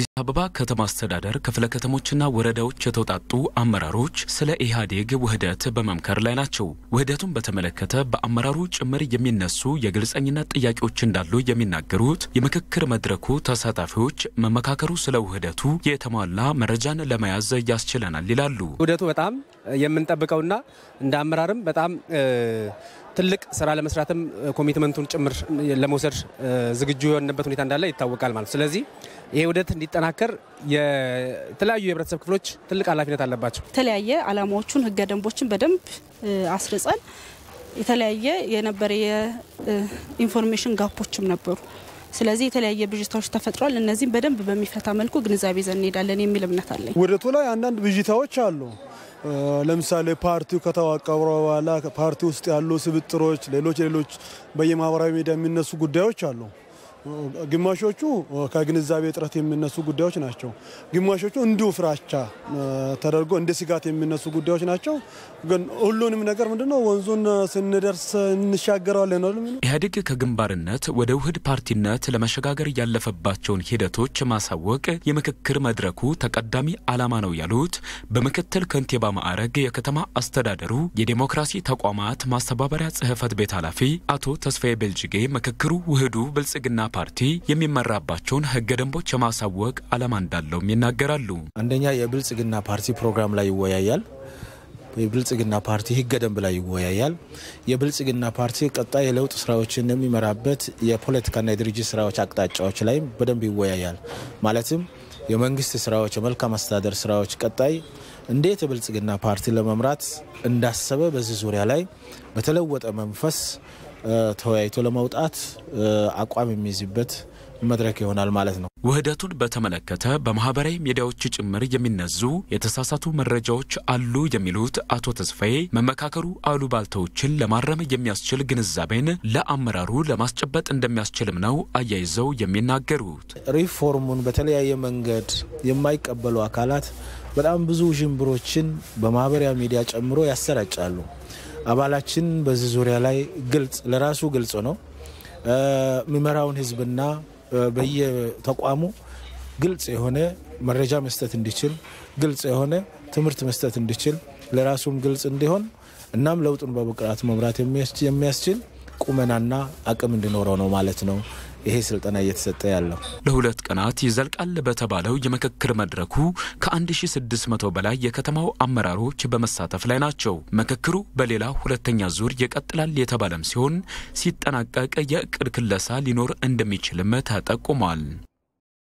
አዲስ አበባ ከተማ አስተዳደር ክፍለ ከተሞችና ወረዳዎች የተውጣጡ አመራሮች ስለ ኢህአዴግ ውህደት በመምከር ላይ ናቸው። ውህደቱን በተመለከተ በአመራሩ ጭምር የሚነሱ የግልጸኝነት ጥያቄዎች እንዳሉ የሚናገሩት የምክክር መድረኩ ተሳታፊዎች መመካከሩ ስለ ውህደቱ የተሟላ መረጃን ለመያዝ ያስችለናል ይላሉ። ውህደቱ በጣም የምንጠብቀውና እንደ አመራርም በጣም ትልቅ ስራ ለመስራትም ኮሚትመንቱን ጭምር ለመውሰድ ዝግጁ የሆንበት ሁኔታ እንዳለ ይታወቃል ማለት ስለዚህ ይሄ ውህደት እንዲጠናከር የተለያዩ የህብረተሰብ ክፍሎች ትልቅ ኃላፊነት አለባቸው። የተለያየ አላማዎቹን ህገ ደንቦችን በደንብ አስርጸን የተለያየ የነበረ የኢንፎርሜሽን ጋፖችም ነበሩ። ስለዚህ የተለያየ ብዥታዎች ተፈጥሯል። እነዚህም በደንብ በሚፈታ መልኩ ግንዛቤ ይዘን እንሄዳለን የሚል እምነት አለኝ። ውህደቱ ላይ አንዳንድ ብዥታዎች አሉ። ለምሳሌ ፓርቲው ከተዋቀረ በኋላ ፓርቲ ውስጥ ያሉ ስብጥሮች፣ ሌሎች ሌሎች በየማህበራዊ ሚዲያ የሚነሱ ጉዳዮች አሉ። ግማሾቹ ከግንዛቤ እጥረት የሚነሱ ጉዳዮች ናቸው። ግማሾቹ እንዲሁ ፍራቻ ተደርጎ እንደ ስጋት የሚነሱ ጉዳዮች ናቸው። ግን ሁሉንም ነገር ምንድነው ወንዙን ስንደርስ እንሻገረዋለን ነው። ኢህአዴግ ከግንባርነት ወደ ውህድ ፓርቲነት ለመሸጋገር ያለፈባቸውን ሂደቶች ማሳወቅ የምክክር መድረኩ ተቀዳሚ ዓላማ ነው ያሉት በምክትል ከንቲባ ማዕረግ የከተማ አስተዳደሩ የዴሞክራሲ ተቋማት ማስተባበሪያ ጽህፈት ቤት ኃላፊ አቶ ተስፋዬ ቤልጅጌ ምክክሩ ውህዱ ብልጽግና ፓርቲ የሚመራባቸውን ህገ ደንቦች የማሳወቅ ዓላማ እንዳለውም ይናገራሉ። አንደኛ የብልጽግና ፓርቲ ፕሮግራም ላይ ይወያያል። የብልጽግና ፓርቲ ህገ ደንብ ላይ ይወያያል። የብልጽግና ፓርቲ ቀጣይ የለውጥ ስራዎችን የሚመራበት የፖለቲካና የድርጅት ስራዎች አቅጣጫዎች ላይ በደንብ ይወያያል ማለትም የመንግስት ስራዎች፣ የመልካም አስተዳደር ስራዎች ቀጣይ እንዴት የብልጽግና ፓርቲ ለመምራት እንዳሰበ በዚህ ዙሪያ ላይ በተለወጠ መንፈስ ተወያይቶ ለመውጣት አቋም የሚይዝበት መድረክ ይሆናል ማለት ነው። ውህደቱን በተመለከተ በማህበራዊ ሚዲያዎች ጭምር የሚነዙ የተሳሳቱ መረጃዎች አሉ የሚሉት አቶ ተስፋዬ መመካከሩ አሉባልታዎችን ለማረም የሚያስችል ግንዛቤን ለአመራሩ ለማስጨበጥ እንደሚያስችልም ነው አያይዘው የሚናገሩት። ሪፎርሙን በተለያየ መንገድ የማይቀበሉ አካላት በጣም ብዙ ዥንብሮችን በማህበራዊ ሚዲያ ጨምሮ ያሰራጫሉ። አባላችን በዚህ ዙሪያ ላይ ግልጽ ለራሱ ግልጽ ነው የሚመራውን ህዝብና በየተቋሙ ግልጽ የሆነ መረጃ መስጠት እንዲችል፣ ግልጽ የሆነ ትምህርት መስጠት እንዲችል፣ ለራሱም ግልጽ እንዲሆን እናም ለውጡን በብቃት መምራት የሚያስችል ቁመናና አቅም እንዲኖረው ነው ማለት ነው። ይሄ ስልጠና እየተሰጠ ያለው። ለሁለት ቀናት ይዘልቃል በተባለው የምክክር መድረኩ ከ1600 በላይ የከተማው አመራሮች በመሳተፍ ላይ ናቸው። ምክክሩ በሌላ ሁለተኛ ዙር ይቀጥላል የተባለም ሲሆን ሲጠናቀቅ የእቅድ ክለሳ ሊኖር እንደሚችልም ተጠቁሟል።